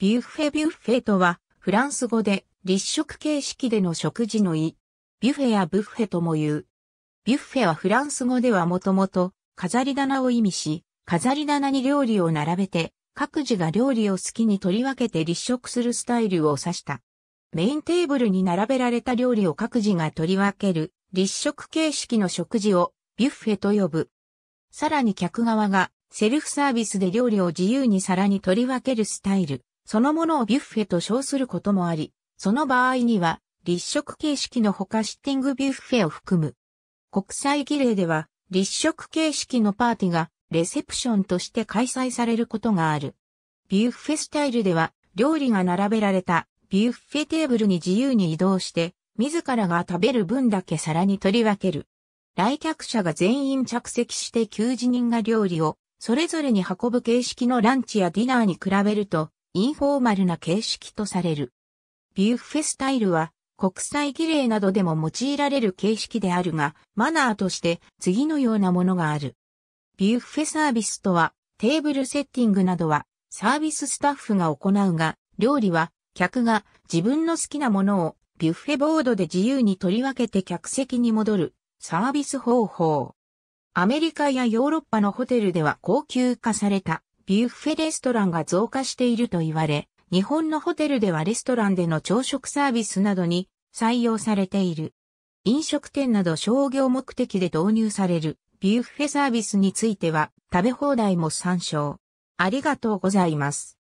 ビュッフェビュッフェとは、フランス語で立食形式での食事の意。ビュッフェやブッフェとも言う。ビュッフェはフランス語ではもともと飾り棚を意味し、飾り棚に料理を並べて、各自が料理を好きに取り分けて立食するスタイルを指した。メインテーブルに並べられた料理を各自が取り分ける立食形式の食事をビュッフェと呼ぶ。さらに客側がセルフサービスで料理を自由に皿に取り分けるスタイル。そのものをビュッフェと称することもあり、その場合には、立食形式のほかシッティングビュッフェを含む。国際儀礼では、立食形式のパーティが、レセプションとして開催されることがある。ビュッフェスタイルでは、料理が並べられたビュッフェテーブルに自由に移動して、自らが食べる分だけ皿に取り分ける。来客者が全員着席して9人が料理を、それぞれに運ぶ形式のランチやディナーに比べると、インフォーマルな形式とされる。ビュッフェスタイルは国際儀礼などでも用いられる形式であるが、マナーとして次のようなものがある。ビュッフェサービスとは、テーブルセッティングなどはサービススタッフが行うが、料理は客が自分の好きなものをビュッフェボードで自由に取り分けて客席に戻るサービス方法。アメリカやヨーロッパのホテルでは高級化されたビュッフェレストランが増加していると言われ、日本のホテルではレストランでの朝食サービスなどに採用されている。飲食店など商業目的で導入されるビュッフェサービスについては食べ放題も参照。ありがとうございます。